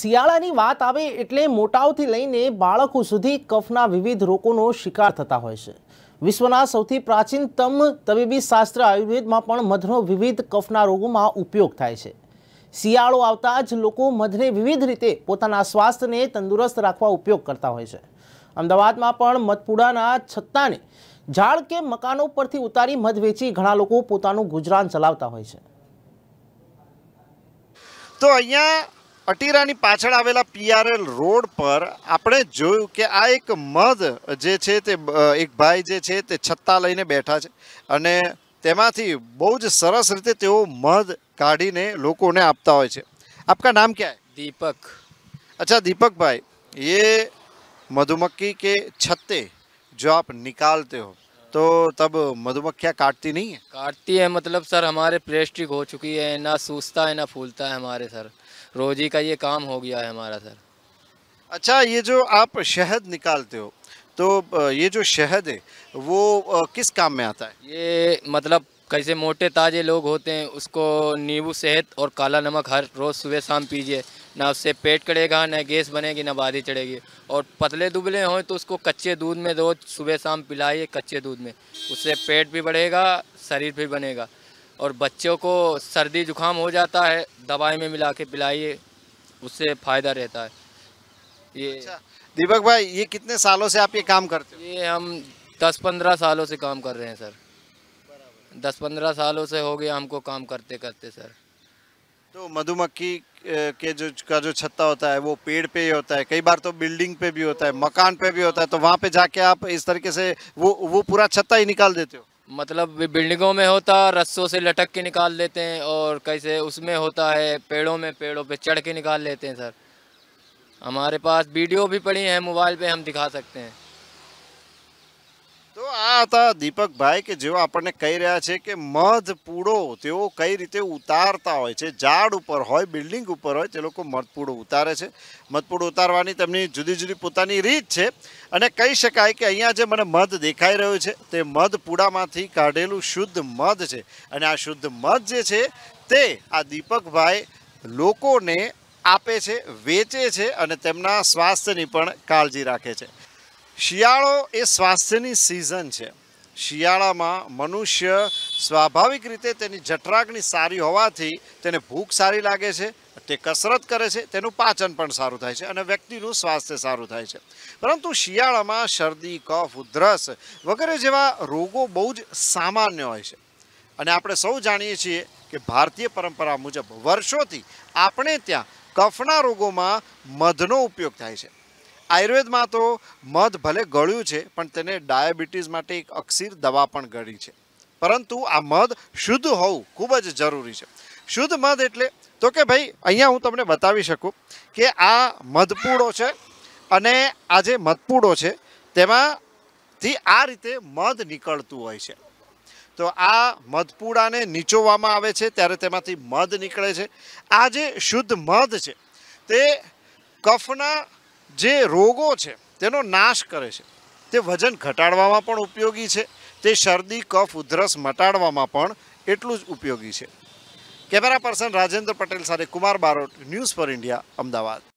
શિયાળાની વાત આવે એટલે મોટાઓથી લઈને બાળકો સુધી કફના વિવિધ રોગોનો શિકાર થતા હોય છે વિશ્વના સૌથી પ્રાચીનતમ તબીબી શાસ્ત્ર આયુર્વેદમાં પણ મધનો વિવિધ કફના રોગોમાં ઉપયોગ થાય છે શિયાળો આવતા જ લોકો મધને વિવિધ રીતે પોતાના સ્વાસ્થ્યને તંદુરસ્ત રાખવા ઉપયોગ કરતા હોય છે અમદાવાદમાં પણ મધપુડાના છત્તાને ઝાડ કે મકાનો પરથી ઉતારી મધ વેચી ઘણા લોકો પોતાનું ગુજરાન ચલાવતા હોય છે તો અહીંયા અટીરાની પાછળ આવેલા પીઆરએલ રોડ પર આપણે જોયું કે આ એક મધ જે છે તે એક ભાઈ જે છે તે છત્તા લઈને બેઠા છે અને તેમાંથી બહુ જ સરસ રીતે તે મધ કાઢીને લોકોને આપતા હોય છે આપકા નામ શું છે દીપક અચ્છા દીપક ભાઈ એ મધુમકકી કે છtte જો આપ निकालते હો तो तब मधुमक्खियाँ काटती नहीं है काटती है मतलब सर हमारे प्लेस्टिक हो चुकी है ना सूसता है ना फूलता है हमारे सर रोजी का ये काम हो गया है हमारा सर अच्छा ये जो आप शहद निकालते हो तो ये जो शहद है वो किस काम में आता है ये मतलब कैसे मोटे ताजे लोग होते हैं उसको नींबू शहद और काला नमक हर रोज़ सुबह शाम पीजिए ना उससे पेट कड़ेगा ना गैस बनेगी ना बाधी चढ़ेगी और पतले दुबले हों तो उसको कच्चे दूध में रोज सुबह शाम पिलाइए कच्चे दूध में उससे पेट भी बढ़ेगा शरीर भी बनेगा और बच्चों को सर्दी जुकाम हो जाता है दवाई में मिला के पिलाइए उससे फ़ायदा रहता है ये अच्छा। दीपक भाई ये कितने सालों से आप ये काम करते ये हम दस पंद्रह सालों से काम कर रहे हैं सर दस पंद्रह सालों से हो गया हमको काम करते करते सर तो मधुमक्खी के जो का जो छत्ता होता है वो पेड़ पे ही होता है कई बार तो बिल्डिंग पे भी होता है मकान पे भी होता है तो वहाँ पे जाके आप इस तरीके से वो वो पूरा छत्ता ही निकाल देते हो मतलब बिल्डिंगों में होता रस्सों से लटक के निकाल देते हैं और कैसे उसमें होता है पेड़ों में पेड़ों पे चढ़ के निकाल लेते हैं सर हमारे पास वीडियो भी पड़ी है मोबाइल पे हम दिखा सकते हैं તો આ હતા દીપકભાઈ કે જેઓ આપણને કહી રહ્યા છે કે મધ પૂડો તેઓ કઈ રીતે ઉતારતા હોય છે ઝાડ ઉપર હોય બિલ્ડિંગ ઉપર હોય તે લોકો મધપૂડો ઉતારે છે મધપૂડો ઉતારવાની તેમની જુદી જુદી પોતાની રીત છે અને કહી શકાય કે અહીંયા જે મને મધ દેખાઈ રહ્યું છે તે મધ કાઢેલું શુદ્ધ મધ છે અને આ શુદ્ધ મધ જે છે તે આ દીપકભાઈ લોકોને આપે છે વેચે છે અને તેમના સ્વાસ્થ્યની પણ કાળજી રાખે છે શિયાળો એ સ્વાસ્થ્યની સિઝન છે શિયાળામાં મનુષ્ય સ્વાભાવિક રીતે તેની જઠરાગની સારી હોવાથી તેને ભૂખ સારી લાગે છે તે કસરત કરે છે તેનું પાચન પણ સારું થાય છે અને વ્યક્તિનું સ્વાસ્થ્ય સારું થાય છે પરંતુ શિયાળામાં શરદી કફ ઉધરસ વગેરે જેવા રોગો બહુ જ સામાન્ય હોય છે અને આપણે સૌ જાણીએ છીએ કે ભારતીય પરંપરા મુજબ વર્ષોથી આપણે ત્યાં કફના રોગોમાં મધનો ઉપયોગ થાય છે आयुर्वेद માં તો મધ ભલે ગળ્યું છે પણ તેને ડાયાબિટીસ માટે એક અક્ષીર દવા પણ ગણી છે પરંતુ આ મધ શુદ્ધ હોવું ખૂબ જ જરૂરી છે શુદ્ધ મધ એટલે તો કે ભાઈ અહીંયા હું તમને બતાવી શકું કે આ મધ પૂડો છે અને આ જે મધ પૂડો છે તેમાં જે આ રીતે મધ નીકળતું હોય છે તો આ મધ પૂડાને નીચોવામાં આવે છે ત્યારે તેમાંથી મધ નીકળે છે આ જે શુદ્ધ મધ છે તે કફના જે રોગો છે તેનો નાશ કરે છે તે વજન ઘટાડવામાં પણ ઉપયોગી છે તે શરદી કફ ઉધરસ મટાડવામાં પણ એટલું જ ઉપયોગી છે કેમેરા પર્સન રાજેન્દ્ર પટેલ સાથે Kumar Barot news for India Ahmedabad